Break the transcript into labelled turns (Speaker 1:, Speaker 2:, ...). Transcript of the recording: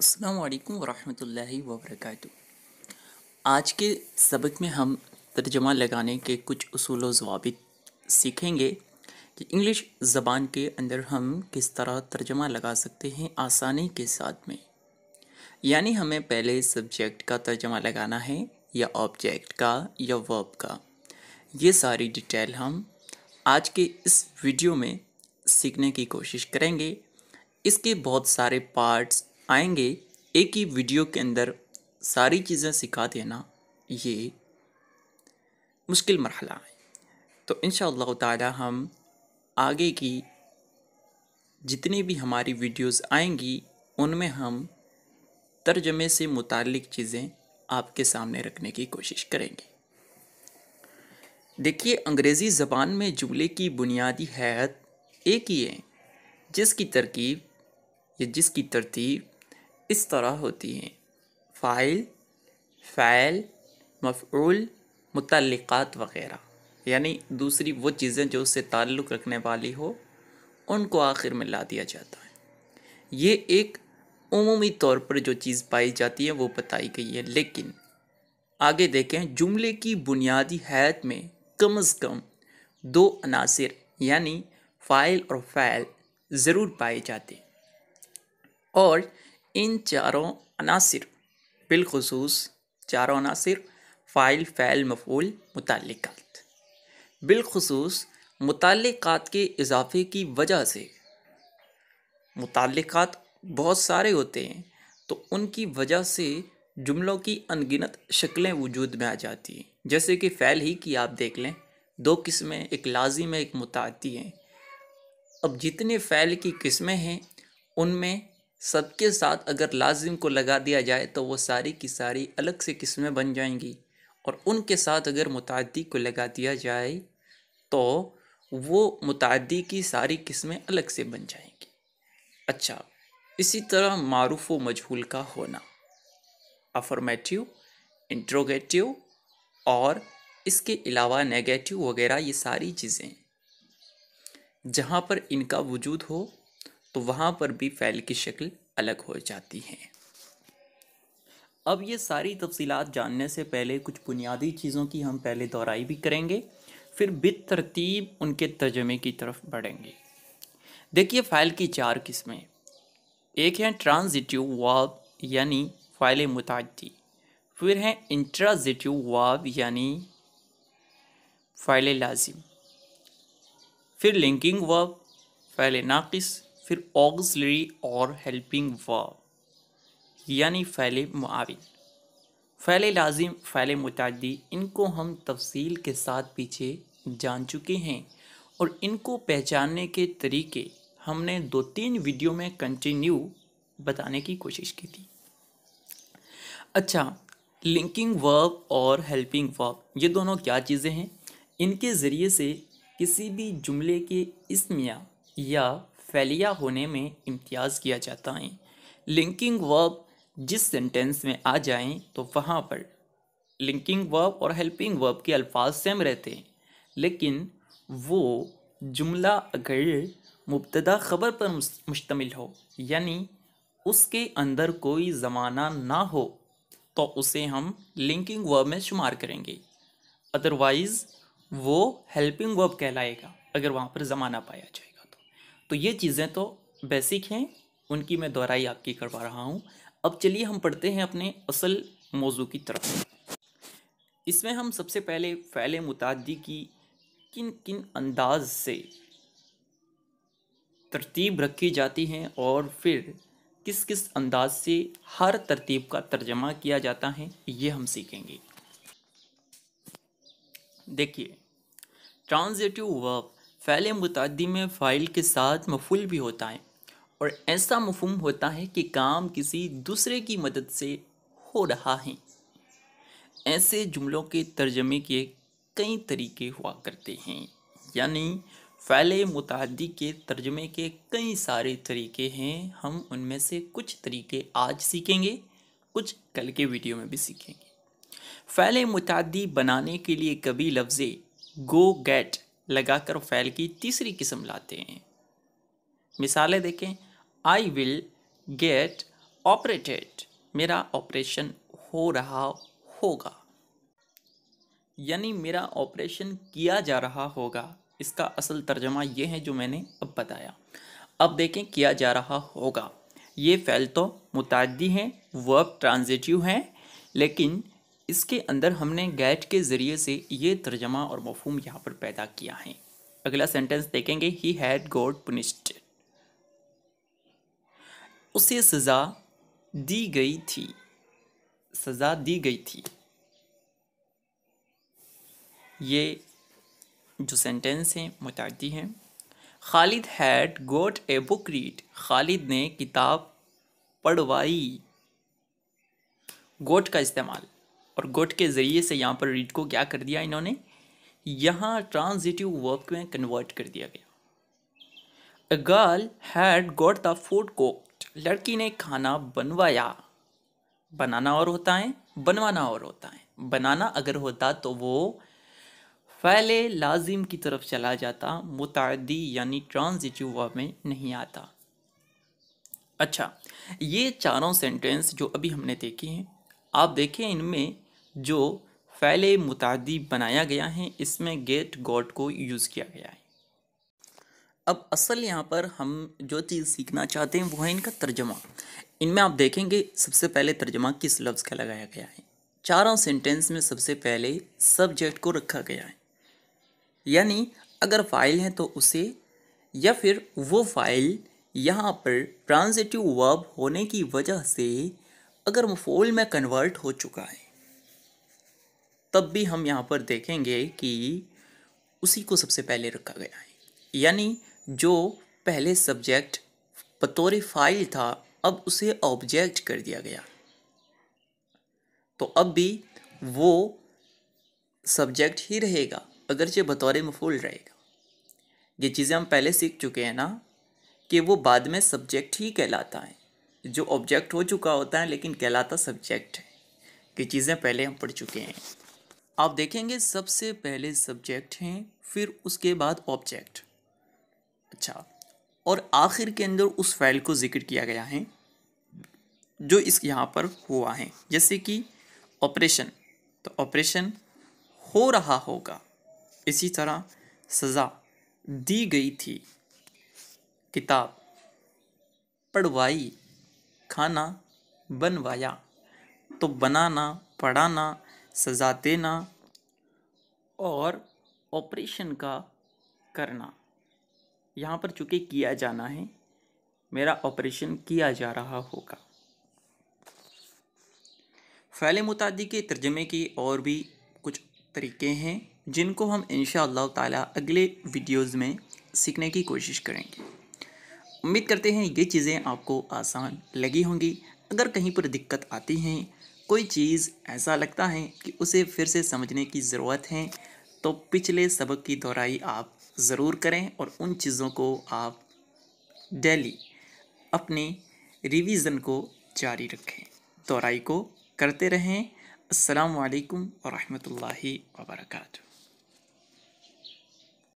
Speaker 1: अल्लाम वरहमल वबरक आज के सबक में हम तर्जमा लगाने के कुछ असूल जवाब सीखेंगे कि इंग्लिश ज़बान के अंदर हम किस तरह तर्जमा लगा सकते हैं आसानी के साथ में यानी हमें पहले सब्जेक्ट का तर्जमा लगाना है या ऑब्जेक्ट का या वर्ब का ये सारी डिटेल हम आज के इस वीडियो में सीखने की कोशिश करेंगे इसके बहुत सारे पार्ट्स आएंगे एक ही वीडियो के अंदर सारी चीज़ें सिखा देना ये मुश्किल मरहला है तो इन ताला हम आगे की जितनी भी हमारी वीडियोस आएंगी उनमें हम तर्जमे से मुतल चीज़ें आपके सामने रखने की कोशिश करेंगे देखिए अंग्रेज़ी ज़बान में जुमले की बुनियादी हैत एक ही है जिसकी तरकीब या जिसकी तरतीब इस तरह होती हैं फ़ाइल फ़ैल मफ़ूल मुतलक़ात वग़ैरह यानी दूसरी वो चीज़ें जो उससे ताल्लुक़ रखने वाली हो उनको आखिर में ला दिया जाता है ये एक अमूमी तौर पर जो चीज़ पाई जाती है वो बताई गई है लेकिन आगे देखें जुमले की बुनियादी हैत में कम अज़ कम दो अनासर यानी फ़ाइल और फ़ैल ज़रूर पाए जाते और इन चारों अनासर बिलखसूस चारों अनासर फ़ाइल फ़ैल मफूल मुतलक़ात बिलखसूस मतलक के इजाफे की वजह से मुतलक़ात बहुत सारे होते हैं तो उनकी वजह से जुमलों की अनगिनत शक्लें वजूद में आ जाती हैं जैसे कि फ़ैल ही की आप देख लें दो किस्में एक लाजिम है एक मुतादी हैं अब जितने फ़ैल की किस्में हैं उनमें सबके साथ अगर लाजिम को लगा दिया जाए तो वो सारी की सारी अलग से किस्में बन जाएंगी और उनके साथ अगर मुतदी को लगा दिया जाए तो वो मुतादी की सारी किस्में अलग से बन जाएंगी अच्छा इसी तरह मारूफ व मजहूल का होना अफर्मेटिव इंट्रोगेटिव और इसके अलावा नेगेटिव वगैरह ये सारी चीज़ें जहाँ पर इनका वजूद हो तो वहाँ पर भी फ़ैल की शक्ल अलग हो जाती है अब ये सारी तफसीत जानने से पहले कुछ बुनियादी चीज़ों की हम पहले दोहराई भी करेंगे फिर बित तरतीब उनके तर्जमे की तरफ बढ़ेंगे देखिए फ़ाइल की चार किस्में एक हैं ट्रांजिटिव वाव यानी फ़ाइल मुतादी फिर हैं इंट्राजिटिव वाव यानी फ़ाइल लाजिम फिर लिंकिंग वाव फ़ाइल नाकिस फिर ऑग्जलरी और हेल्पिंग वर्ब यानी फ़ैल मुआविन फ़ैल लाजिम फ़ैल मुतदी इनको हम तफसील के साथ पीछे जान चुके हैं और इनको पहचानने के तरीके हमने दो तीन वीडियो में कंटिन्यू बताने की कोशिश की थी अच्छा लिंकिंग वर्ब और हेल्पिंग वर्ब ये दोनों क्या चीज़ें हैं इनके ज़रिए से किसी भी जुमले के इसमिया या फैलिया होने में इम्तियाज़ किया जाता है लिंकिंग वर्ब जिस सेंटेंस में आ जाएं तो वहाँ पर लिंकिंग वर्ब और हेल्पिंग वर्ब के अल्फाज सेम रहते हैं लेकिन वो जुमला अगर मुबतदा ख़बर पर मुश्तमिल हो यानी उसके अंदर कोई ज़माना ना हो तो उसे हम लिंकिंग वर्ब में शुमार करेंगे अदरवाइज़ वो हेल्पिंग वर्ब कहलाएगा अगर वहाँ पर ज़माना पाया जाएगा तो ये चीज़ें तो बेसिक हैं उनकी मैं दोहराई आपकी करवा रहा हूँ अब चलिए हम पढ़ते हैं अपने असल मौजू की तरफ इसमें हम सबसे पहले फ़ैल मुतादी की किन किन अंदाज से तरतीब रखी जाती हैं और फिर किस किस अंदाज से हर तरतीब का तर्जमा किया जाता है ये हम सीखेंगे देखिए ट्रांजिटिव वर्ब फ़ैल मुतदी में फ़ाइल के साथ मफुल भी होता है और ऐसा मफहम होता है कि काम किसी दूसरे की मदद से हो रहा है ऐसे जुमलों के तर्जमे के कई तरीके हुआ करते हैं यानी फ़ैल मुतदी के तर्जमे के कई सारे तरीके हैं हम उनमें से कुछ तरीके आज सीखेंगे कुछ कल के वीडियो में भी सीखेंगे फ़ैल मुतदी बनाने के लिए कभी लफ्ज़ गो गेट लगाकर फ़ैल की तीसरी किस्म लाते हैं मिसालें देखें आई विल गेट ऑपरेटेड मेरा ऑपरेशन हो रहा होगा यानी मेरा ऑपरेशन किया जा रहा होगा इसका असल तर्जमा यह है जो मैंने अब बताया अब देखें किया जा रहा होगा ये फ़ैल तो मुतदी हैं वर्ब ट्रांजिटिव हैं लेकिन इसके अंदर हमने गैट के ज़रिए से ये तर्जमा और मफहम यहाँ पर पैदा किया है अगला सेंटेंस देखेंगे ही हैड गॉड पुनिस्ट उसे सज़ा दी गई थी सज़ा दी गई थी ये जो सेंटेंस हैं मुतादी हैं Khalid had got a book read Khalid ने किताब पढ़वाई गोट का इस्तेमाल और गोट के ज़रिए से यहाँ पर रीड को क्या कर दिया इन्होंने यहाँ ट्रांजिटिव वर्ब में कन्वर्ट कर दिया गया a girl had got the food cooked लड़की ने खाना बनवाया बनाना और होता है बनवाना और होता है बनाना अगर होता तो वो फैले लाजिम की तरफ चला जाता मुतादी यानी ट्रांजिटिव वर्ब में नहीं आता अच्छा ये चारों सेंटेंस जो अभी हमने देखे हैं आप देखें इनमें जो फ़ैल मुतादी बनाया गया है इसमें गेट गॉड को यूज़ किया गया है अब असल यहाँ पर हम जो चीज़ सीखना चाहते हैं वो है इनका तर्जमा इनमें आप देखेंगे सबसे पहले तर्जमा किस लफ्ज़ का लगाया गया है चारों सेंटेंस में सबसे पहले सब्जेक्ट को रखा गया है यानी अगर फाइल है तो उसे या फिर वो फाइल यहाँ पर ट्रांजिटिव वर्ब होने की वजह से अगर मफोल में कन्वर्ट हो चुका है तब भी हम यहाँ पर देखेंगे कि उसी को सबसे पहले रखा गया है यानी जो पहले सब्जेक्ट बतौर फाइल था अब उसे ऑब्जेक्ट कर दिया गया तो अब भी वो सब्जेक्ट ही रहेगा अगरचे बतौर मफूल रहेगा ये चीज़ें हम पहले सीख चुके हैं ना कि वो बाद में सब्जेक्ट ही कहलाता है जो ऑब्जेक्ट हो चुका होता है लेकिन कहलाता सब्जेक्ट है ये चीज़ें पहले हम पढ़ चुके हैं आप देखेंगे सबसे पहले सब्जेक्ट हैं फिर उसके बाद ऑब्जेक्ट अच्छा और आखिर के अंदर उस फाइल को जिक्र किया गया है जो इस यहाँ पर हुआ है जैसे कि ऑपरेशन तो ऑपरेशन हो रहा होगा इसी तरह सज़ा दी गई थी किताब पढ़वाई खाना बनवाया तो बनाना पढ़ाना सज़ा देना और ऑपरेशन का करना यहाँ पर चूँकि किया जाना है मेरा ऑपरेशन किया जा रहा होगा फ़ैल मुतादी के तर्जमे के और भी कुछ तरीके हैं जिनको हम इन ताला अगले वीडियोस में सीखने की कोशिश करेंगे उम्मीद करते हैं ये चीज़ें आपको आसान लगी होंगी अगर कहीं पर दिक्कत आती हैं कोई चीज़ ऐसा लगता है कि उसे फिर से समझने की ज़रूरत है तो पिछले सबक की दोहराई आप ज़रूर करें और उन चीज़ों को आप डेली अपने रिवीज़न को जारी रखें दोहराई को करते रहें असलकम वरहमल वर्का